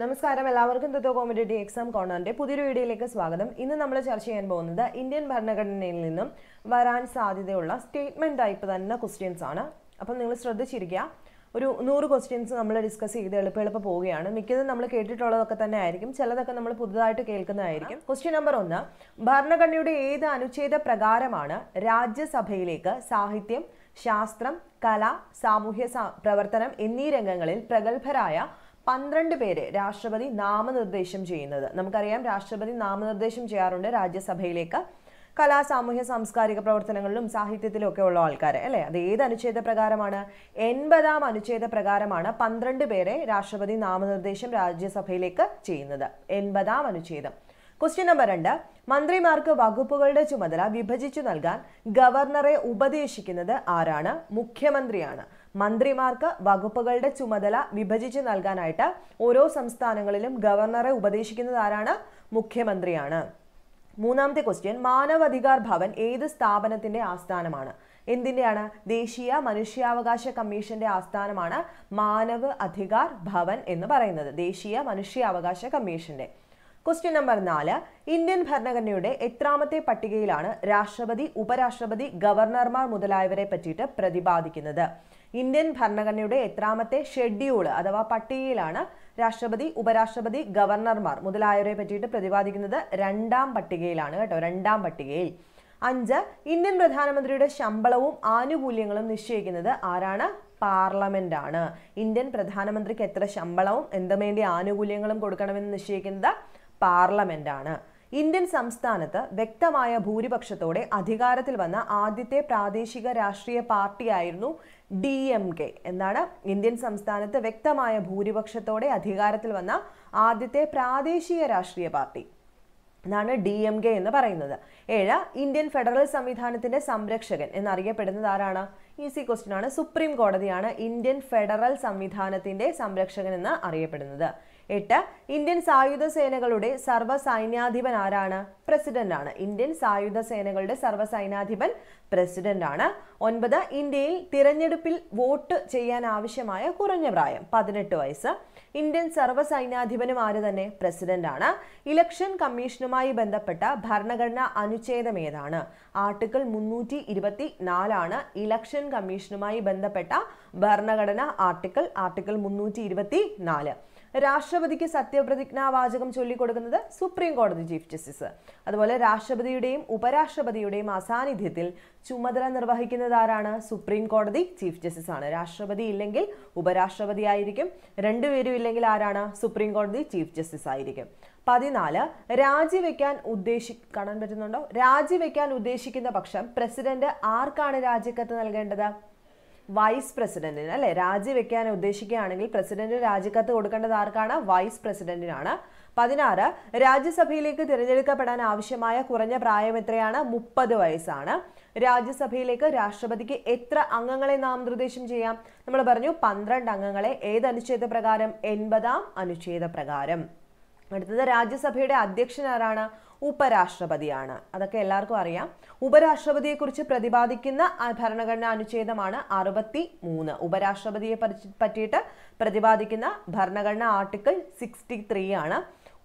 നമസ്കാരം എല്ലാവർക്കും തത്വ commodity exam കോർണറിന്റെ പുതിയൊരു വീഡിയോയിലേക്ക് സ്വാഗതം ഇന്ന് നമ്മൾ ചർച്ച ചെയ്യാൻ പോകുന്നത് ഇന്ത്യൻ ഭരണഘടനയിൽ നിന്നും വരാൻ സാധ്യതയുള്ള സ്റ്റേറ്റ്മെന്റ് ടൈപ്പ് തന്നെ ക്വസ്റ്റ്യൻസ് ആണ് അപ്പം നിങ്ങൾ ശ്രദ്ധിച്ചിരിക്കുക ഒരു നൂറ് ക്വസ്റ്റ്യൻസ് നമ്മൾ ഡിസ്കസ് ചെയ്ത് എളുപ്പം എളുപ്പം പോവുകയാണ് മിക്കതും നമ്മൾ കേട്ടിട്ടുള്ളതൊക്കെ തന്നെ ആയിരിക്കും ചിലതൊക്കെ നമ്മൾ പുതുതായിട്ട് കേൾക്കുന്നതായിരിക്കും ക്വസ്റ്റ്യൻ നമ്പർ ഒന്ന് ഭരണഘടനയുടെ ഏത് അനുച്ഛേദ പ്രകാരമാണ് രാജ്യസഭയിലേക്ക് സാഹിത്യം ശാസ്ത്രം കല സാമൂഹ്യ പ്രവർത്തനം എന്നീ രംഗങ്ങളിൽ പ്രഗത്ഭരായ പന്ത്രണ്ട് പേരെ രാഷ്ട്രപതി നാമനിർദ്ദേശം ചെയ്യുന്നത് നമുക്കറിയാം രാഷ്ട്രപതി നാമനിർദ്ദേശം ചെയ്യാറുണ്ട് രാജ്യസഭയിലേക്ക് കലാ സാമൂഹ്യ സാംസ്കാരിക പ്രവർത്തനങ്ങളിലും സാഹിത്യത്തിലും ഒക്കെ ഉള്ള ആൾക്കാർ അല്ലേ അത് ഏത് അനുച്ഛേദ പ്രകാരമാണ് എൺപതാം അനുച്ഛേദ പ്രകാരമാണ് പന്ത്രണ്ട് പേരെ രാഷ്ട്രപതി നാമനിർദ്ദേശം രാജ്യസഭയിലേക്ക് ചെയ്യുന്നത് എൺപതാം അനുച്ഛേദം ക്വസ്റ്റ്യൻ നമ്പർ രണ്ട് മന്ത്രിമാർക്ക് വകുപ്പുകളുടെ ചുമതല വിഭജിച്ചു നൽകാൻ ഗവർണറെ ഉപദേശിക്കുന്നത് ആരാണ് മുഖ്യമന്ത്രിയാണ് മന്ത്രിമാർക്ക് വകുപ്പുകളുടെ ചുമതല വിഭജിച്ച് നൽകാനായിട്ട് ഓരോ സംസ്ഥാനങ്ങളിലും ഗവർണറെ ഉപദേശിക്കുന്നത് ആരാണ് മുഖ്യമന്ത്രിയാണ് മൂന്നാമത്തെ ക്വസ്റ്റ്യൻ മാനവാധികാർ ഭവൻ ഏത് സ്ഥാപനത്തിന്റെ ആസ്ഥാനമാണ് എന്തിൻ്റെയാണ് ദേശീയ മനുഷ്യാവകാശ കമ്മീഷന്റെ ആസ്ഥാനമാണ് മാനവ് അധികാർ ഭവൻ എന്ന് പറയുന്നത് ദേശീയ മനുഷ്യാവകാശ കമ്മീഷന്റെ ക്വസ്റ്റ്യൻ നമ്പർ നാല് ഇന്ത്യൻ ഭരണഘടനയുടെ എത്രാമത്തെ പട്ടികയിലാണ് രാഷ്ട്രപതി ഉപരാഷ്ട്രപതി ഗവർണർമാർ മുതലായവരെ പറ്റിയിട്ട് പ്രതിപാദിക്കുന്നത് ഇന്ത്യൻ ഭരണഘടനയുടെ എത്രാമത്തെ ഷെഡ്യൂൾ അഥവാ പട്ടികയിലാണ് രാഷ്ട്രപതി ഉപരാഷ്ട്രപതി ഗവർണർമാർ മുതലായവരെ പറ്റിയിട്ട് പ്രതിപാദിക്കുന്നത് രണ്ടാം പട്ടികയിലാണ് കേട്ടോ രണ്ടാം പട്ടികയിൽ അഞ്ച് ഇന്ത്യൻ പ്രധാനമന്ത്രിയുടെ ശമ്പളവും ആനുകൂല്യങ്ങളും നിശ്ചയിക്കുന്നത് ആരാണ് പാർലമെന്റ് ആണ് ഇന്ത്യൻ പ്രധാനമന്ത്രിക്ക് എത്ര ശമ്പളവും എന്തും വേണ്ടി ആനുകൂല്യങ്ങളും കൊടുക്കണമെന്ന് നിശ്ചയിക്കുന്നത് പാർലമെന്റ് ആണ് ഇന്ത്യൻ സംസ്ഥാനത്ത് വ്യക്തമായ ഭൂരിപക്ഷത്തോടെ അധികാരത്തിൽ വന്ന ആദ്യത്തെ പ്രാദേശിക രാഷ്ട്രീയ പാർട്ടിയായിരുന്നു ഡി എം കെ എന്നാണ് ഇന്ത്യൻ സംസ്ഥാനത്ത് വ്യക്തമായ ഭൂരിപക്ഷത്തോടെ അധികാരത്തിൽ വന്ന ആദ്യത്തെ പ്രാദേശിക രാഷ്ട്രീയ പാർട്ടി എന്നാണ് ഡി എം കെ എന്ന് പറയുന്നത് ഏഴ് ഇന്ത്യൻ ഫെഡറൽ സംവിധാനത്തിന്റെ സംരക്ഷകൻ എന്നറിയപ്പെടുന്നത് ആരാണ് ഈസി ക്വസ്റ്റ്യൻ ആണ് സുപ്രീം കോടതിയാണ് ഇന്ത്യൻ ഫെഡറൽ സംവിധാനത്തിന്റെ സംരക്ഷകൻ എന്ന് അറിയപ്പെടുന്നത് എട്ട് ഇന്ത്യൻ സായുധ സേനകളുടെ സർവ്വ സൈന്യാധിപൻ ആരാണ് പ്രസിഡന്റാണ് ഇന്ത്യൻ സായുധ സേനകളുടെ സർവ്വ സൈന്യാധിപൻ പ്രസിഡന്റാണ് ഒൻപത് ഇന്ത്യയിൽ തിരഞ്ഞെടുപ്പിൽ വോട്ട് ചെയ്യാൻ ആവശ്യമായ കുറഞ്ഞ പ്രായം പതിനെട്ട് വയസ്സ് ഇന്ത്യൻ സർവ്വ സൈന്യാധിപനും ആര് തന്നെ പ്രസിഡന്റാണ് ഇലക്ഷൻ കമ്മീഷനുമായി ബന്ധപ്പെട്ട ഭരണഘടനാ അനുച്ഛേദം ഏതാണ് ആർട്ടിക്കിൾ മുന്നൂറ്റി ഇരുപത്തി നാലാണ് ഇലക്ഷൻ കമ്മീഷനുമായി ബന്ധപ്പെട്ട ഭരണഘടന ആർട്ടിക്കിൾ ആർട്ടിക്കിൾ മുന്നൂറ്റി ഇരുപത്തി നാല് രാഷ്ട്രപതിക്ക് സത്യപ്രതിജ്ഞാ വാചകം ചൊല്ലിക്കൊടുക്കുന്നത് സുപ്രീം കോടതി ചീഫ് ജസ്റ്റിസ് അതുപോലെ രാഷ്ട്രപതിയുടെയും ഉപരാഷ്ട്രപതിയുടെയും അസാന്നിധ്യത്തിൽ ചുമതല നിർവഹിക്കുന്നത് ആരാണ് സുപ്രീം കോടതി ചീഫ് ജസ്റ്റിസ് ആണ് രാഷ്ട്രപതി ഇല്ലെങ്കിൽ ഉപരാഷ്ട്രപതി ആയിരിക്കും രണ്ടുപേരും ഇല്ലെങ്കിൽ ആരാണ് സുപ്രീം കോടതി ചീഫ് ജസ്റ്റിസ് ആയിരിക്കും പതിനാല് രാജിവെക്കാൻ ഉദ്ദേശി കാണാൻ പറ്റുന്നുണ്ടോ രാജിവെക്കാൻ ഉദ്ദേശിക്കുന്ന പക്ഷം പ്രസിഡന്റ് ആർക്കാണ് രാജിക്കത്ത് നൽകേണ്ടത് വൈസ് പ്രസിഡന്റിന് അല്ലെ രാജിവെക്കാൻ ഉദ്ദേശിക്കുകയാണെങ്കിൽ പ്രസിഡന്റിന് രാജിക്കത്ത് കൊടുക്കേണ്ടത് ആർക്കാണ് വൈസ് പ്രസിഡന്റിനാണ് പതിനാറ് രാജ്യസഭയിലേക്ക് തിരഞ്ഞെടുക്കപ്പെടാൻ ആവശ്യമായ കുറഞ്ഞ പ്രായം എത്രയാണ് മുപ്പത് വയസ്സാണ് രാജ്യസഭയിലേക്ക് രാഷ്ട്രപതിക്ക് എത്ര അംഗങ്ങളെ നാമനിർദ്ദേശം ചെയ്യാം നമ്മൾ പറഞ്ഞു പന്ത്രണ്ട് അംഗങ്ങളെ ഏത് അനുച്ഛേദ പ്രകാരം എൺപതാം അനുച്ഛേദ പ്രകാരം അടുത്തത് രാജ്യസഭയുടെ അധ്യക്ഷൻ ആരാണ് ഉപരാഷ്ട്രപതിയാണ് അതൊക്കെ എല്ലാവർക്കും അറിയാം ഉപരാഷ്ട്രപതിയെക്കുറിച്ച് പ്രതിപാദിക്കുന്ന ഭരണഘടനാ അനുച്ഛേദമാണ് അറുപത്തി മൂന്ന് ഉപരാഷ്ട്രപതിയെ പറ്റിയിട്ട് പ്രതിപാദിക്കുന്ന ഭരണഘടനാ ആർട്ടിക്കിൾ സിക്സ്റ്റി ത്രീ ആണ്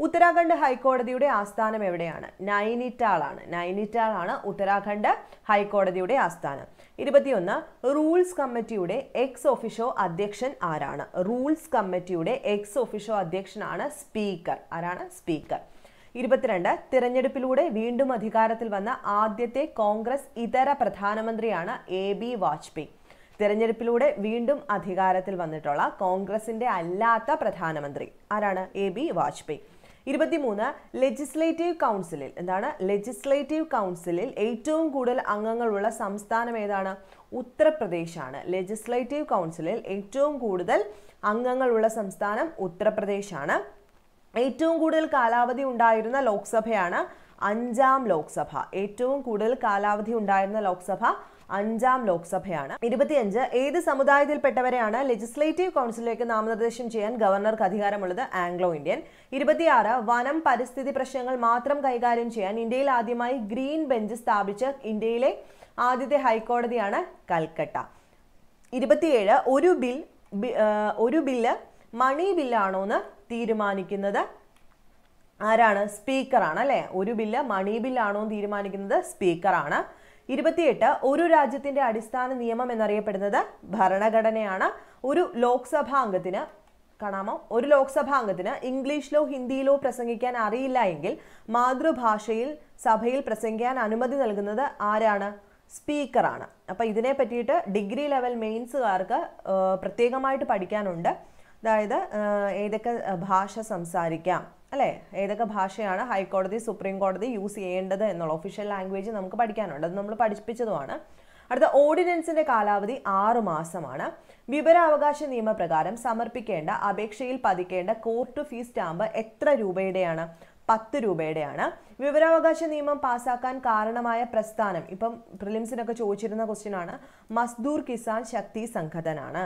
ഉത്തരാഖണ്ഡ് ഹൈക്കോടതിയുടെ ആസ്ഥാനം എവിടെയാണ് നൈനിറ്റാളാണ് നൈനിറ്റാളാണ് ഉത്തരാഖണ്ഡ് ഹൈക്കോടതിയുടെ ആസ്ഥാനം ഇരുപത്തിയൊന്ന് റൂൾസ് കമ്മിറ്റിയുടെ എക്സ് ഓഫീഷോ അധ്യക്ഷൻ ആരാണ് റൂൾസ് കമ്മിറ്റിയുടെ എക്സ് ഓഫീഷോ അധ്യക്ഷനാണ് സ്പീക്കർ ആരാണ് സ്പീക്കർ ഇരുപത്തിരണ്ട് തിരഞ്ഞെടുപ്പിലൂടെ വീണ്ടും അധികാരത്തിൽ വന്ന ആദ്യത്തെ കോൺഗ്രസ് ഇതര പ്രധാനമന്ത്രിയാണ് എ ബി വാജ്പേയി തിരഞ്ഞെടുപ്പിലൂടെ വീണ്ടും അധികാരത്തിൽ വന്നിട്ടുള്ള കോൺഗ്രസിന്റെ അല്ലാത്ത പ്രധാനമന്ത്രി ആരാണ് എ ബി വാജ്പേയി ഇരുപത്തിമൂന്ന് ലെജിസ്ലേറ്റീവ് കൗൺസിലിൽ എന്താണ് ലെജിസ്ലേറ്റീവ് കൗൺസിലിൽ ഏറ്റവും കൂടുതൽ അംഗങ്ങളുള്ള സംസ്ഥാനം ഏതാണ് ഉത്തർപ്രദേശാണ് ലെജിസ്ലേറ്റീവ് കൗൺസിലിൽ ഏറ്റവും കൂടുതൽ അംഗങ്ങളുള്ള സംസ്ഥാനം ഉത്തർപ്രദേശാണ് ഏറ്റവും കൂടുതൽ കാലാവധി ഉണ്ടായിരുന്ന ലോക്സഭയാണ് അഞ്ചാം ലോക്സഭ ഏറ്റവും കൂടുതൽ കാലാവധി ഉണ്ടായിരുന്ന ലോക്സഭ അഞ്ചാം ലോക്സഭയാണ് ഇരുപത്തിയഞ്ച് ഏത് സമുദായത്തിൽപ്പെട്ടവരെയാണ് ലെജിസ്ലേറ്റീവ് കൗൺസിലിലേക്ക് നാമനിർദ്ദേശം ചെയ്യാൻ ഗവർണർക്ക് അധികാരമുള്ളത് ആംഗ്ലോ ഇന്ത്യൻ ഇരുപത്തിയാറ് വനം പരിസ്ഥിതി പ്രശ്നങ്ങൾ മാത്രം കൈകാര്യം ചെയ്യാൻ ഇന്ത്യയിൽ ആദ്യമായി ഗ്രീൻ ബെഞ്ച് സ്ഥാപിച്ച ഇന്ത്യയിലെ ആദ്യത്തെ ഹൈക്കോടതിയാണ് കൽക്കട്ട ഇരുപത്തിയേഴ് ഒരു ബിൽ ഒരു ബില്ല് മണി ബില്ലാണോ എന്ന് തീരുമാനിക്കുന്നത് ആരാണ് സ്പീക്കറാണ് അല്ലേ ഒരു ബില്ല് മണി ബില്ലാണോ എന്ന് തീരുമാനിക്കുന്നത് സ്പീക്കറാണ് ഇരുപത്തിയെട്ട് ഒരു രാജ്യത്തിന്റെ അടിസ്ഥാന നിയമം എന്നറിയപ്പെടുന്നത് ഭരണഘടനയാണ് ഒരു ലോക്സഭാ അംഗത്തിന് കാണാമോ ഒരു ലോക്സഭാ അംഗത്തിന് ഇംഗ്ലീഷിലോ ഹിന്ദിയിലോ പ്രസംഗിക്കാൻ അറിയില്ല എങ്കിൽ മാതൃഭാഷയിൽ സഭയിൽ പ്രസംഗിക്കാൻ അനുമതി നൽകുന്നത് ആരാണ് സ്പീക്കറാണ് അപ്പോൾ ഇതിനെ പറ്റിയിട്ട് ഡിഗ്രി ലെവൽ മെയിൻസുകാർക്ക് പ്രത്യേകമായിട്ട് പഠിക്കാനുണ്ട് അതായത് ഏതൊക്കെ ഭാഷ സംസാരിക്കാം അല്ലേ ഏതൊക്കെ ഭാഷയാണ് ഹൈക്കോടതി സുപ്രീം കോടതി യൂസ് ചെയ്യേണ്ടത് എന്നുള്ള ഒഫീഷ്യൽ ലാംഗ്വേജ് നമുക്ക് പഠിക്കാനുണ്ട് അത് നമ്മൾ പഠിപ്പിച്ചതുമാണ് അടുത്ത ഓർഡിനൻസിന്റെ കാലാവധി ആറു മാസമാണ് വിവരാവകാശ നിയമപ്രകാരം സമർപ്പിക്കേണ്ട അപേക്ഷയിൽ പതിക്കേണ്ട കോർട്ട് ഫീസ് സ്റ്റാമ്പ് എത്ര രൂപയുടെയാണ് പത്ത് രൂപയുടെയാണ് വിവരാവകാശ നിയമം പാസാക്കാൻ കാരണമായ പ്രസ്ഥാനം ഇപ്പം പ്രിലിംസിനൊക്കെ ചോദിച്ചിരുന്ന ക്വസ്റ്റ്യൻ ആണ് മസ്ദൂർ കിസാൻ ശക്തി സംഘടനാണ്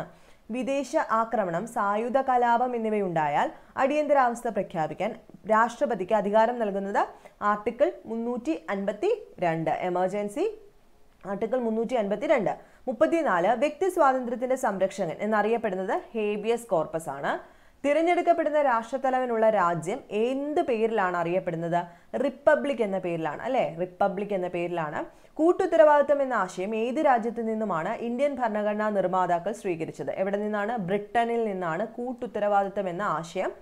വിദേശ ആക്രമണം സായുധ കലാപം എന്നിവയുണ്ടായാൽ അടിയന്തരാവസ്ഥ പ്രഖ്യാപിക്കാൻ രാഷ്ട്രപതിക്ക് അധികാരം നൽകുന്നത് ആർട്ടിക്കിൾ മുന്നൂറ്റി അൻപത്തി രണ്ട് എമർജൻസി ആർട്ടിക്കിൾ മുന്നൂറ്റി അൻപത്തി രണ്ട് മുപ്പത്തിനാല് വ്യക്തി സ്വാതന്ത്ര്യത്തിന്റെ സംരക്ഷകൻ എന്നറിയപ്പെടുന്നത് ഹേബിയസ് കോർപ്പസ് ആണ് തിരഞ്ഞെടുക്കപ്പെടുന്ന രാഷ്ട്രത്തലവനുള്ള രാജ്യം എന്ത് പേരിലാണ് അറിയപ്പെടുന്നത് റിപ്പബ്ലിക് എന്ന പേരിലാണ് അല്ലേ റിപ്പബ്ലിക് എന്ന പേരിലാണ് കൂട്ടുത്തരവാദിത്വം എന്ന ആശയം ഏത് രാജ്യത്തു നിന്നുമാണ് ഇന്ത്യൻ ഭരണഘടനാ നിർമ്മാതാക്കൾ സ്വീകരിച്ചത് എവിടെ നിന്നാണ് ബ്രിട്ടനിൽ നിന്നാണ് കൂട്ടുത്തരവാദിത്വം എന്ന ആശയം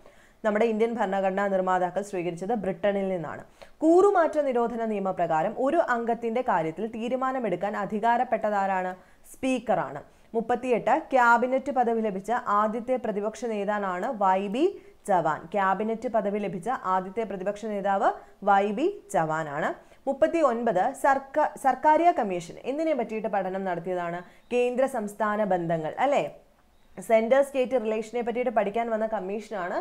നമ്മുടെ ഇന്ത്യൻ ഭരണഘടനാ നിർമ്മാതാക്കൾ സ്വീകരിച്ചത് ബ്രിട്ടനിൽ നിന്നാണ് കൂറുമാറ്റ നിരോധന നിയമപ്രകാരം ഒരു അംഗത്തിന്റെ കാര്യത്തിൽ തീരുമാനമെടുക്കാൻ അധികാരപ്പെട്ടതാരാണ് സ്പീക്കറാണ് മുപ്പത്തിയെട്ട് ക്യാബിനറ്റ് പദവി ലഭിച്ച ആദ്യത്തെ പ്രതിപക്ഷ നേതാവാണ് വൈ ബി ചവാൻ ക്യാബിനറ്റ് പദവി ലഭിച്ച ആദ്യത്തെ പ്രതിപക്ഷ നേതാവ് വൈ ബി ആണ് മുപ്പത്തി ഒൻപത് സർക്കാർ സർക്കാരിയ കമ്മീഷൻ എന്തിനെ പറ്റിയിട്ട് പഠനം നടത്തിയതാണ് കേന്ദ്ര സംസ്ഥാന ബന്ധങ്ങൾ അല്ലേ സെൻട്രൽ സ്റ്റേറ്റ് റിലേഷനെ പറ്റിയിട്ട് പഠിക്കാൻ വന്ന കമ്മീഷനാണ്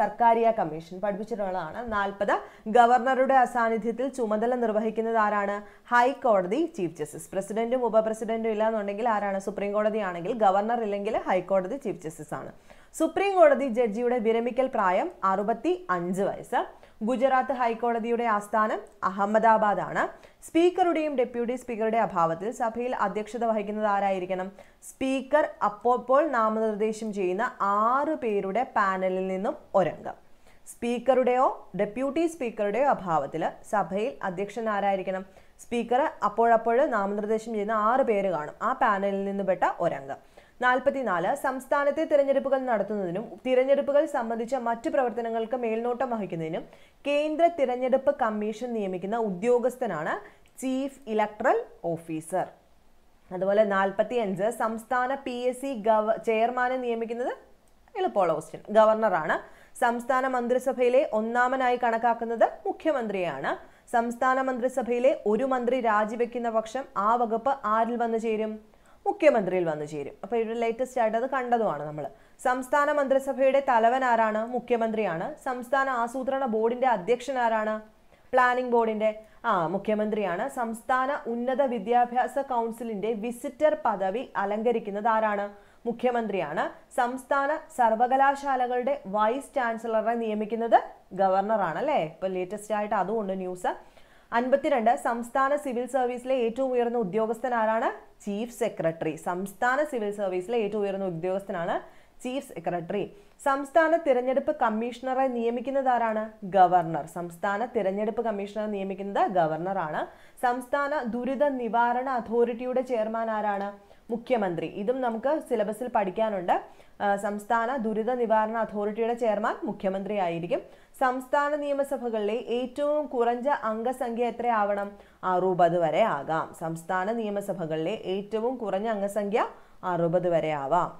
സർക്കാരിയ കമ്മീഷൻ പഠിപ്പിച്ചിട്ടുള്ളതാണ് നാൽപ്പത് ഗവർണറുടെ അസാന്നിധ്യത്തിൽ ചുമതല നിർവഹിക്കുന്നത് ആരാണ് ഹൈക്കോടതി ചീഫ് ജസ്റ്റിസ് പ്രസിഡന്റും ഉപപ്രസിഡന്റും ഇല്ലാന്നുണ്ടെങ്കിൽ ആരാണ് സുപ്രീം കോടതി ആണെങ്കിൽ ഗവർണർ ഇല്ലെങ്കിൽ ഹൈക്കോടതി ചീഫ് ജസ്റ്റിസ് ആണ് സുപ്രീം കോടതി ജഡ്ജിയുടെ വിരമിക്കൽ പ്രായം അറുപത്തി അഞ്ച് വയസ്സ് ഗുജറാത്ത് ഹൈക്കോടതിയുടെ ആസ്ഥാനം അഹമ്മദാബാദാണ് സ്പീക്കറുടെയും ഡെപ്യൂട്ടി സ്പീക്കറുടെ അഭാവത്തിൽ സഭയിൽ അധ്യക്ഷത വഹിക്കുന്നത് ആരായിരിക്കണം സ്പീക്കർ അപ്പോപ്പോൾ നാമനിർദ്ദേശം ചെയ്യുന്ന ആറ് പേരുടെ പാനലിൽ നിന്നും ഒരംഗം സ്പീക്കറുടെയോ ഡെപ്യൂട്ടി സ്പീക്കറുടെയോ അഭാവത്തിൽ സഭയിൽ അധ്യക്ഷൻ ആരായിരിക്കണം സ്പീക്കർ അപ്പോഴപ്പോൾ നാമനിർദ്ദേശം ചെയ്യുന്ന ആറ് പേര് കാണും ആ പാനലിൽ നിന്ന് പെട്ട ഒരംഗം നാൽപ്പത്തിനാല് സംസ്ഥാനത്തെ തിരഞ്ഞെടുപ്പുകൾ നടത്തുന്നതിനും തിരഞ്ഞെടുപ്പുകൾ സംബന്ധിച്ച മറ്റു പ്രവർത്തനങ്ങൾക്ക് മേൽനോട്ടം വഹിക്കുന്നതിനും കേന്ദ്ര തിരഞ്ഞെടുപ്പ് കമ്മീഷൻ നിയമിക്കുന്ന ഉദ്യോഗസ്ഥനാണ് ചീഫ് ഇലക്ട്രൽ ഓഫീസർ അതുപോലെ നാൽപ്പത്തി അഞ്ച് സംസ്ഥാന പി എസ് സി ഗവ ചെയർമാനെ നിയമിക്കുന്നത് എളുപ്പമുള്ള ക്വസ്റ്റ്യൻ ഗവർണറാണ് സംസ്ഥാന മന്ത്രിസഭയിലെ ഒന്നാമനായി കണക്കാക്കുന്നത് മുഖ്യമന്ത്രിയാണ് സംസ്ഥാന മന്ത്രിസഭയിലെ ഒരു മന്ത്രി രാജിവെക്കുന്ന പക്ഷം ആ വകുപ്പ് ആരിൽ വന്നു ചേരും മുഖ്യമന്ത്രിയിൽ വന്നു ചേരും അപ്പോൾ ഇവിടെ ലേറ്റസ്റ്റ് ആയിട്ട് അത് കണ്ടതുമാണ് നമ്മൾ സംസ്ഥാന മന്ത്രിസഭയുടെ തലവൻ ആരാണ് മുഖ്യമന്ത്രിയാണ് സംസ്ഥാന ആസൂത്രണ ബോർഡിന്റെ അധ്യക്ഷൻ ആരാണ് പ്ലാനിംഗ് ബോർഡിന്റെ ആ മുഖ്യമന്ത്രിയാണ് സംസ്ഥാന ഉന്നത വിദ്യാഭ്യാസ കൗൺസിലിന്റെ വിസിറ്റർ പദവി അലങ്കരിക്കുന്നത് ആരാണ് മുഖ്യമന്ത്രിയാണ് സംസ്ഥാന സർവകലാശാലകളുടെ വൈസ് ചാൻസലറെ നിയമിക്കുന്നത് ഗവർണറാണ് അല്ലേ ഇപ്പൊ ലേറ്റസ്റ്റ് ആയിട്ട് അതുകൊണ്ട് ന്യൂസ് അൻപത്തിരണ്ട് സംസ്ഥാന സിവിൽ സർവീസിലെ ഏറ്റവും ഉയർന്ന ഉദ്യോഗസ്ഥൻ ആരാണ് ചീഫ് സെക്രട്ടറി സംസ്ഥാന സിവിൽ സർവീസിലെ ഏറ്റവും ഉയർന്ന ഉദ്യോഗസ്ഥനാണ് ചീഫ് സെക്രട്ടറി സംസ്ഥാന തിരഞ്ഞെടുപ്പ് കമ്മീഷണറെ നിയമിക്കുന്നത് ആരാണ് ഗവർണർ സംസ്ഥാന തിരഞ്ഞെടുപ്പ് കമ്മീഷണറെ നിയമിക്കുന്നത് ഗവർണറാണ് സംസ്ഥാന ദുരിത നിവാരണ അതോറിറ്റിയുടെ ചെയർമാൻ ആരാണ് മുഖ്യമന്ത്രി ഇതും നമുക്ക് സിലബസിൽ പഠിക്കാനുണ്ട് സംസ്ഥാന ദുരിത നിവാരണ അതോറിറ്റിയുടെ ചെയർമാൻ മുഖ്യമന്ത്രിയായിരിക്കും സംസ്ഥാന നിയമസഭകളിലെ ഏറ്റവും കുറഞ്ഞ അംഗസംഖ്യ എത്രയാവണം അറുപത് വരെ ആകാം സംസ്ഥാന നിയമസഭകളിലെ ഏറ്റവും കുറഞ്ഞ അംഗസംഖ്യ അറുപത് വരെ ആവാം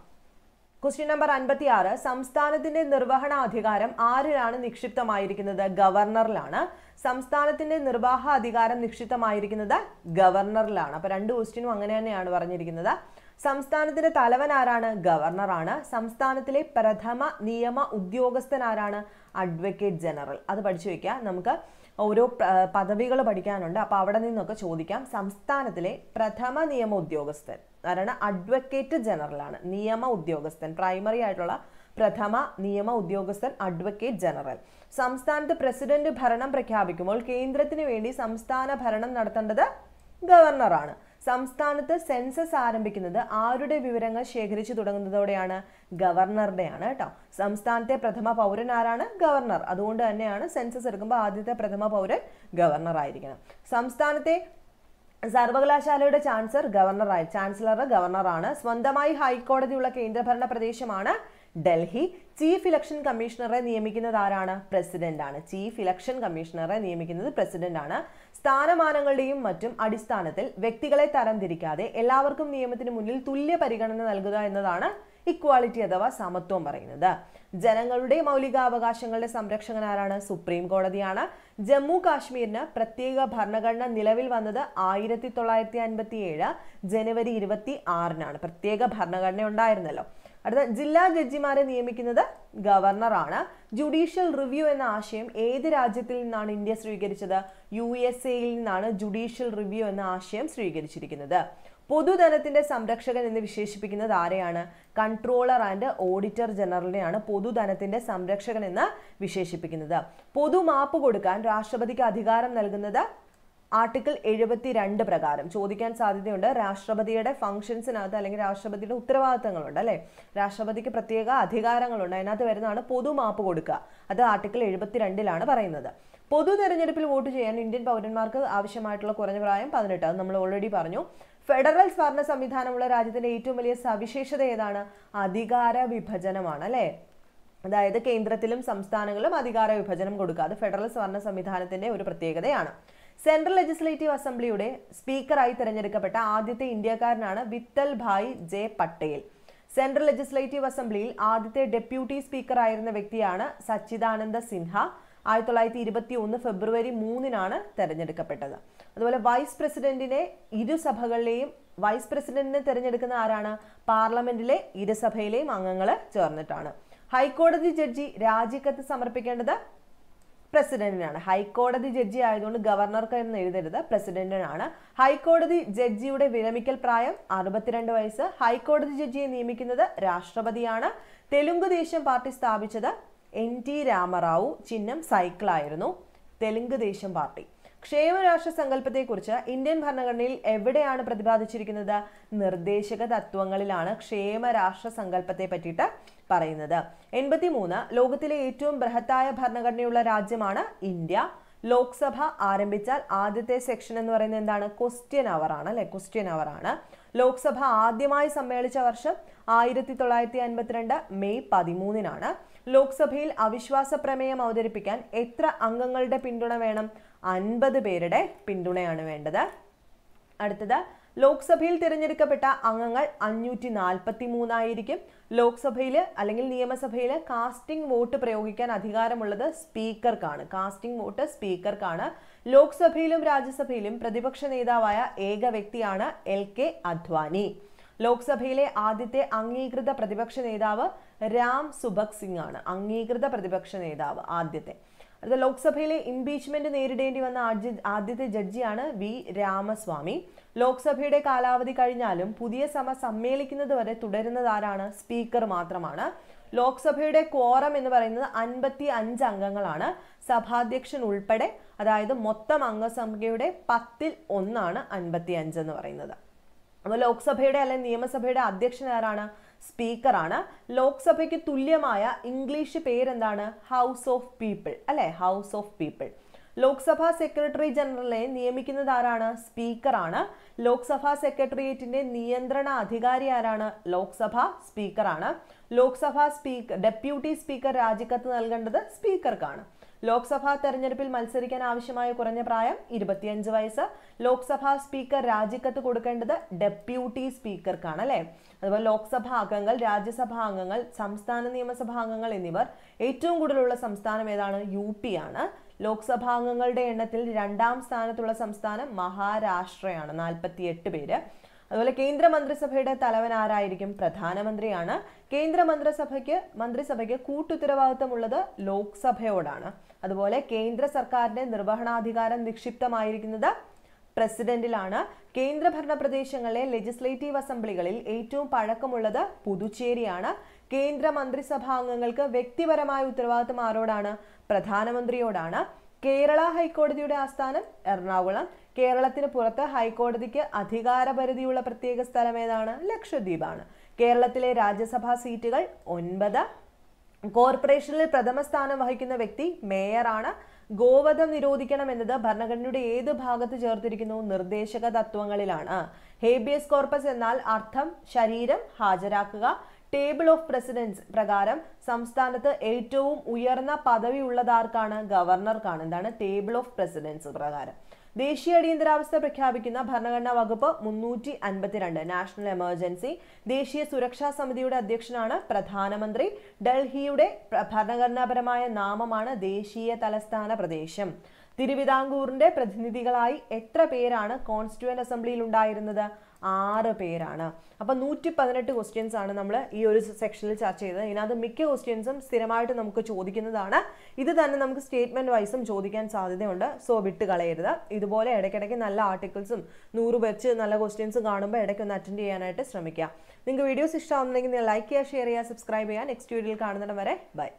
ക്വസ്റ്റ്യൻ നമ്പർ അൻപത്തി ആറ് സംസ്ഥാനത്തിന്റെ നിർവഹണാധികാരം ആരിലാണ് നിക്ഷിപ്തമായിരിക്കുന്നത് ഗവർണറിലാണ് സംസ്ഥാനത്തിന്റെ നിർവാഹ അധികാരം നിക്ഷിപ്തമായിരിക്കുന്നത് ഗവർണറിലാണ് അപ്പൊ രണ്ട് ക്വസ്റ്റ്യനും അങ്ങനെ തന്നെയാണ് പറഞ്ഞിരിക്കുന്നത് സംസ്ഥാനത്തിന്റെ തലവൻ ആരാണ് ഗവർണറാണ് സംസ്ഥാനത്തിലെ പ്രഥമ നിയമ ഉദ്യോഗസ്ഥനാരാണ് അഡ്വക്കേറ്റ് ജനറൽ അത് പഠിച്ചു വെക്കുക നമുക്ക് ഓരോ പദവികൾ പഠിക്കാനുണ്ട് അപ്പോൾ അവിടെ നിന്നൊക്കെ ചോദിക്കാം സംസ്ഥാനത്തിലെ പ്രഥമ നിയമ ഉദ്യോഗസ്ഥൻ ആരാണ് അഡ്വക്കേറ്റ് ജനറൽ ആണ് നിയമ ഉദ്യോഗസ്ഥൻ പ്രൈമറി ആയിട്ടുള്ള പ്രഥമ നിയമ ഉദ്യോഗസ്ഥൻ അഡ്വക്കേറ്റ് ജനറൽ സംസ്ഥാനത്ത് പ്രസിഡന്റ് ഭരണം പ്രഖ്യാപിക്കുമ്പോൾ കേന്ദ്രത്തിന് വേണ്ടി സംസ്ഥാന ഭരണം നടത്തേണ്ടത് ഗവർണറാണ് സംസ്ഥാനത്ത് സെൻസസ് ആരംഭിക്കുന്നത് ആരുടെ വിവരങ്ങൾ ശേഖരിച്ചു തുടങ്ങുന്നതോടെയാണ് ഗവർണറുടെയാണ് കേട്ടോ സംസ്ഥാനത്തെ പ്രഥമ പൗരൻ ആരാണ് ഗവർണർ അതുകൊണ്ട് തന്നെയാണ് സെൻസസ് എടുക്കുമ്പോൾ ആദ്യത്തെ പ്രഥമ പൗരൻ ഗവർണർ ആയിരിക്കണം സംസ്ഥാനത്തെ സർവകലാശാലയുടെ ചാൻസലർ ഗവർണറായി ചാൻസലർ ഗവർണറാണ് സ്വന്തമായി ഹൈക്കോടതിയുള്ള കേന്ദ്രഭരണ പ്രദേശമാണ് ഡൽഹി ചീഫ് ഇലക്ഷൻ കമ്മീഷണറെ നിയമിക്കുന്നത് ആരാണ് പ്രസിഡന്റാണ് ചീഫ് ഇലക്ഷൻ കമ്മീഷണറെ നിയമിക്കുന്നത് പ്രസിഡന്റാണ് സ്ഥാനമാനങ്ങളുടെയും മറ്റും അടിസ്ഥാനത്തിൽ വ്യക്തികളെ തരംതിരിക്കാതെ എല്ലാവർക്കും നിയമത്തിന് മുന്നിൽ തുല്യ പരിഗണന നൽകുക എന്നതാണ് ഇക്വാളിറ്റി അഥവാ സമത്വം പറയുന്നത് ജനങ്ങളുടെ മൗലികാവകാശങ്ങളുടെ സംരക്ഷകൻ സുപ്രീം കോടതിയാണ് ജമ്മു കാശ്മീരിന് പ്രത്യേക ഭരണഘടന നിലവിൽ വന്നത് ആയിരത്തി തൊള്ളായിരത്തി അൻപത്തി ഏഴ് ജനുവരി ഇരുപത്തി ആറിനാണ് പ്രത്യേക ഭരണഘടന ഉണ്ടായിരുന്നല്ലോ അടുത്ത ജില്ലാ ജഡ്ജിമാരെ നിയമിക്കുന്നത് ഗവർണറാണ് ജുഡീഷ്യൽ റിവ്യൂ എന്ന ആശയം ഏത് രാജ്യത്തിൽ നിന്നാണ് ഇന്ത്യ സ്വീകരിച്ചത് യു എസ് എയിൽ നിന്നാണ് ജുഡീഷ്യൽ റിവ്യൂ എന്ന ആശയം സ്വീകരിച്ചിരിക്കുന്നത് പൊതുധനത്തിന്റെ സംരക്ഷകൻ എന്ന് വിശേഷിപ്പിക്കുന്നത് ആരെയാണ് കൺട്രോളർ ആൻഡ് ഓഡിറ്റർ ജനറലിനെയാണ് പൊതുധനത്തിന്റെ സംരക്ഷകൻ എന്ന് വിശേഷിപ്പിക്കുന്നത് പൊതുമാപ്പ് കൊടുക്കാൻ രാഷ്ട്രപതിക്ക് അധികാരം നൽകുന്നത് ആർട്ടിക്കിൾ രണ്ട് പ്രകാരം ചോദിക്കാൻ സാധ്യതയുണ്ട് രാഷ്ട്രപതിയുടെ ഫംഗ്ഷൻസിനകത്ത് അല്ലെങ്കിൽ രാഷ്ട്രപതിയുടെ ഉത്തരവാദിത്തങ്ങളുണ്ട് അല്ലേ രാഷ്ട്രപതിക്ക് പ്രത്യേക അധികാരങ്ങളുണ്ട് അതിനകത്ത് വരുന്നതാണ് പൊതുമാപ്പ് കൊടുക്കുക അത് ആർട്ടിക്കിൾ എഴുപത്തിരണ്ടിലാണ് പറയുന്നത് പൊതു തെരഞ്ഞെടുപ്പിൽ വോട്ട് ചെയ്യാൻ ഇന്ത്യൻ പൗരന്മാർക്ക് ആവശ്യമായിട്ടുള്ള കുറഞ്ഞ പ്രായം പതിനെട്ട് അത് നമ്മൾ ഓൾറെഡി പറഞ്ഞു ഫെഡറൽ ഭരണ സംവിധാനമുള്ള രാജ്യത്തിന്റെ ഏറ്റവും വലിയ സവിശേഷത ഏതാണ് അധികാര വിഭജനമാണ് അല്ലേ അതായത് കേന്ദ്രത്തിലും സംസ്ഥാനങ്ങളിലും അധികാര വിഭജനം കൊടുക്കുക അത് ഫെഡറൽ ഭരണ സംവിധാനത്തിന്റെ ഒരു പ്രത്യേകതയാണ് സെൻട്രൽ ലെജിസ്ലേറ്റീവ് അസംബ്ലിയുടെ സ്പീക്കറായി തിരഞ്ഞെടുക്കപ്പെട്ട ആദ്യത്തെ ഇന്ത്യക്കാരനാണ് Vithal Bhai J Patel central legislative അസംബ്ലിയിൽ ആദ്യത്തെ ഡെപ്യൂട്ടി സ്പീക്കറായിരുന്ന വ്യക്തിയാണ് സച്ചിദാനന്ദ സിൻഹ ആയിരത്തി തൊള്ളായിരത്തി ഇരുപത്തി ഒന്ന് ഫെബ്രുവരി മൂന്നിനാണ് തെരഞ്ഞെടുക്കപ്പെട്ടത് അതുപോലെ വൈസ് പ്രസിഡന്റിനെ ഇരുസഭകളിലെയും വൈസ് പ്രസിഡന്റിനെ തിരഞ്ഞെടുക്കുന്ന ആരാണ് പാർലമെന്റിലെ ഇരുസഭയിലെയും അംഗങ്ങൾ ചേർന്നിട്ടാണ് ഹൈക്കോടതി ജഡ്ജി രാജിക്കത്ത് സമർപ്പിക്കേണ്ടത് പ്രസിഡന്റിനാണ് ഹൈക്കോടതി ജഡ്ജി ആയതുകൊണ്ട് ഗവർണർക്ക് എന്ന് എഴുതരുത് പ്രസിഡന്റിനാണ് ഹൈക്കോടതി ജഡ്ജിയുടെ വിരമിക്കൽ പ്രായം അറുപത്തിരണ്ട് വയസ്സ് ഹൈക്കോടതി ജഡ്ജിയെ നിയമിക്കുന്നത് രാഷ്ട്രപതിയാണ് തെലുങ്ക് ദേശം പാർട്ടി സ്ഥാപിച്ചത് എൻ ടി രാമറാവു ചിഹ്നം സൈക്കിളായിരുന്നു തെലുങ്ക് ദേശം പാർട്ടി ക്ഷേമരാഷ്ട്ര സങ്കല്പത്തെക്കുറിച്ച് ഇന്ത്യൻ ഭരണഘടനയിൽ എവിടെയാണ് പ്രതിപാദിച്ചിരിക്കുന്നത് നിർദ്ദേശക തത്വങ്ങളിലാണ് ക്ഷേമരാഷ്ട്ര സങ്കല്പത്തെ പറ്റിയിട്ട് പറയുന്നത് എൺപത്തി മൂന്ന് ലോകത്തിലെ ഏറ്റവും ബൃഹത്തായ ഭരണഘടനയുള്ള രാജ്യമാണ് ഇന്ത്യ ലോക്സഭ ആരംഭിച്ചാൽ ആദ്യത്തെ സെക്ഷൻ എന്ന് പറയുന്നത് എന്താണ് ക്വസ്റ്റ്യൻ അവർ ആണ് അല്ലെ ക്വസ്റ്റ്യൻ അവർ ആണ് ലോക്സഭ ആദ്യമായി സമ്മേളിച്ച വർഷം ആയിരത്തി തൊള്ളായിരത്തി അൻപത്തിരണ്ട് മെയ് പതിമൂന്നിനാണ് ലോക്സഭയിൽ അവിശ്വാസ പ്രമേയം അവതരിപ്പിക്കാൻ എത്ര അംഗങ്ങളുടെ പിന്തുണ വേണം അൻപത് പേരുടെ പിന്തുണയാണ് വേണ്ടത് അടുത്തത് ലോക്സഭയിൽ തിരഞ്ഞെടുക്കപ്പെട്ട അംഗങ്ങൾ അഞ്ഞൂറ്റി നാൽപ്പത്തി മൂന്നായിരിക്കും ലോക്സഭയിൽ അല്ലെങ്കിൽ നിയമസഭയിൽ കാസ്റ്റിംഗ് വോട്ട് പ്രയോഗിക്കാൻ അധികാരമുള്ളത് സ്പീക്കർക്കാണ് കാസ്റ്റിംഗ് വോട്ട് സ്പീക്കർക്കാണ് ലോക്സഭയിലും രാജ്യസഭയിലും പ്രതിപക്ഷ നേതാവായ ഏക വ്യക്തിയാണ് എൽ കെ അദ്വാനി ലോക്സഭയിലെ ആദ്യത്തെ അംഗീകൃത പ്രതിപക്ഷ നേതാവ് രാം സുബക് സിംഗ് ആണ് അംഗീകൃത പ്രതിപക്ഷ നേതാവ് ആദ്യത്തെ അടുത്ത ലോക്സഭയിലെ ഇംപീച്ച്മെന്റ് നേരിടേണ്ടി വന്ന ആദ്യത്തെ ജഡ്ജിയാണ് വി രാമസ്വാമി ലോക്സഭയുടെ കാലാവധി കഴിഞ്ഞാലും പുതിയ സഭ സമ്മേളിക്കുന്നത് വരെ തുടരുന്നതാരാണ് സ്പീക്കർ മാത്രമാണ് ലോക്സഭയുടെ കോറം എന്ന് പറയുന്നത് അൻപത്തി അഞ്ച് അംഗങ്ങളാണ് സഭാധ്യക്ഷൻ ഉൾപ്പെടെ അതായത് മൊത്തം അംഗസംഖ്യയുടെ പത്തിൽ ഒന്നാണ് അൻപത്തി അഞ്ച് എന്ന് പറയുന്നത് അപ്പോൾ ലോക്സഭയുടെ അല്ലെങ്കിൽ നിയമസഭയുടെ അധ്യക്ഷൻ ആരാണ് സ്പീക്കറാണ് ലോക്സഭയ്ക്ക് തുല്യമായ ഇംഗ്ലീഷ് പേരെന്താണ് ഹൗസ് ഓഫ് പീപ്പിൾ അല്ലേ house of people Lok Sabha secretary ജനറലിനെ നിയമിക്കുന്നത് ആരാണ് സ്പീക്കറാണ് ലോക്സഭാ സെക്രട്ടേറിയറ്റിന്റെ നിയന്ത്രണ അധികാരി ആരാണ് ലോക്സഭ സ്പീക്കറാണ് ലോക്സഭാ സ്പീക്കർ ഡെപ്യൂട്ടി സ്പീക്കർ രാജിക്കത്ത് നൽകേണ്ടത് സ്പീക്കർക്കാണ് ലോക്സഭാ തെരഞ്ഞെടുപ്പിൽ മത്സരിക്കാൻ ആവശ്യമായ കുറഞ്ഞ പ്രായം ഇരുപത്തിയഞ്ച് വയസ്സ് ലോക്സഭാ സ്പീക്കർ രാജിക്കത്ത് കൊടുക്കേണ്ടത് ഡെപ്യൂട്ടി സ്പീക്കർക്കാണ് അല്ലേ അതുപോലെ ലോക്സഭാ അംഗങ്ങൾ രാജ്യസഭാ അംഗങ്ങൾ സംസ്ഥാന നിയമസഭാ അംഗങ്ങൾ എന്നിവർ ഏറ്റവും കൂടുതലുള്ള സംസ്ഥാനം ഏതാണ് യു ആണ് ലോക്സഭാംഗങ്ങളുടെ എണ്ണത്തിൽ രണ്ടാം സ്ഥാനത്തുള്ള സംസ്ഥാനം മഹാരാഷ്ട്രയാണ് നാൽപ്പത്തിയെട്ട് പേര് അതുപോലെ കേന്ദ്ര മന്ത്രിസഭയുടെ തലവൻ ആരായിരിക്കും പ്രധാനമന്ത്രിയാണ് കേന്ദ്ര മന്ത്രിസഭയ്ക്ക് മന്ത്രിസഭയ്ക്ക് കൂട്ടുത്തരവാദിത്തമുള്ളത് ലോക്സഭയോടാണ് അതുപോലെ കേന്ദ്ര സർക്കാരിന്റെ നിർവഹണാധികാരം നിക്ഷിപ്തമായിരിക്കുന്നത് പ്രസിഡന്റിലാണ് കേന്ദ്രഭരണ പ്രദേശങ്ങളിലെ ലെജിസ്ലേറ്റീവ് അസംബ്ലികളിൽ ഏറ്റവും പഴക്കമുള്ളത് പുതുച്ചേരിയാണ് കേന്ദ്ര മന്ത്രിസഭാംഗങ്ങൾക്ക് വ്യക്തിപരമായ ഉത്തരവാദിത്തം ആരോടാണ് പ്രധാനമന്ത്രിയോടാണ് കേരള ഹൈക്കോടതിയുടെ ആസ്ഥാനം എറണാകുളം കേരളത്തിന് പുറത്ത് ഹൈക്കോടതിക്ക് അധികാരപരിധിയുള്ള പ്രത്യേക സ്ഥലം ഏതാണ് ലക്ഷദ്വീപാണ് കേരളത്തിലെ രാജ്യസഭാ സീറ്റുകൾ ഒൻപത് കോർപ്പറേഷനിൽ പ്രഥമ സ്ഥാനം വഹിക്കുന്ന വ്യക്തി മേയറാണ് ഗോവധം നിരോധിക്കണം എന്നത് ഭരണഘടനയുടെ ഏത് ഭാഗത്ത് ചേർത്തിരിക്കുന്നു നിർദ്ദേശക തത്വങ്ങളിലാണ് ഹേബിയസ് കോർപ്പസ് എന്നാൽ അർത്ഥം ശരീരം ഹാജരാക്കുക ടേബിൾ ഓഫ് പ്രസിഡൻസ് പ്രകാരം സംസ്ഥാനത്ത് ഏറ്റവും ഉയർന്ന പദവി ഉള്ളതാർക്കാണ് ഗവർണർക്കാണ് എന്താണ് ടേബിൾ ഓഫ് പ്രസിഡൻസ് പ്രകാരം ദേശീയ അടിയന്തരാവസ്ഥ പ്രഖ്യാപിക്കുന്ന ഭരണഘടനാ വകുപ്പ് മുന്നൂറ്റി അൻപത്തിരണ്ട് നാഷണൽ എമർജൻസി ദേശീയ സുരക്ഷാ സമിതിയുടെ അധ്യക്ഷനാണ് പ്രധാനമന്ത്രി ഡൽഹിയുടെ ഭരണഘടനാപരമായ നാമമാണ് ദേശീയ തലസ്ഥാന പ്രദേശം തിരുവിതാംകൂറിന്റെ പ്രതിനിധികളായി എത്ര പേരാണ് കോൺസ്റ്റിറ്റ്യൂവന്റ് അസംബ്ലിയിൽ ഉണ്ടായിരുന്നത് ആറ് പേരാണ് അപ്പോൾ നൂറ്റി പതിനെട്ട് ക്വസ്റ്റ്യൻസ് ആണ് നമ്മൾ ഈ ഒരു സെക്ഷനിൽ ചർച്ച ചെയ്തത് ഇതിനകത്ത് മിക്ക ക്വസ്റ്റ്യൻസും സ്ഥിരമായിട്ട് നമുക്ക് ചോദിക്കുന്നതാണ് ഇത് തന്നെ നമുക്ക് സ്റ്റേറ്റ്മെൻറ്റ് വൈസും ചോദിക്കാൻ സാധ്യതയുണ്ട് സോ വിട്ട് കളയരുത് ഇതുപോലെ ഇടയ്ക്കിടയ്ക്ക് നല്ല ആർട്ടിക്കിൾസും നൂറ് വെച്ച് നല്ല ക്വസ്റ്റ്യൻസും കാണുമ്പോൾ ഇടയ്ക്കൊന്ന് അറ്റൻഡ് ചെയ്യാനായിട്ട് ശ്രമിക്കുക നിങ്ങൾക്ക് വീഡിയോസ് നിങ്ങൾ ലൈക്ക് ചെയ്യുക ഷെയർ ചെയ്യുക സബ്സ്ക്രൈബ് ചെയ്യുക നെക്സ്റ്റ് വീഡിയോയിൽ കാണുന്നിടം വരെ ബൈ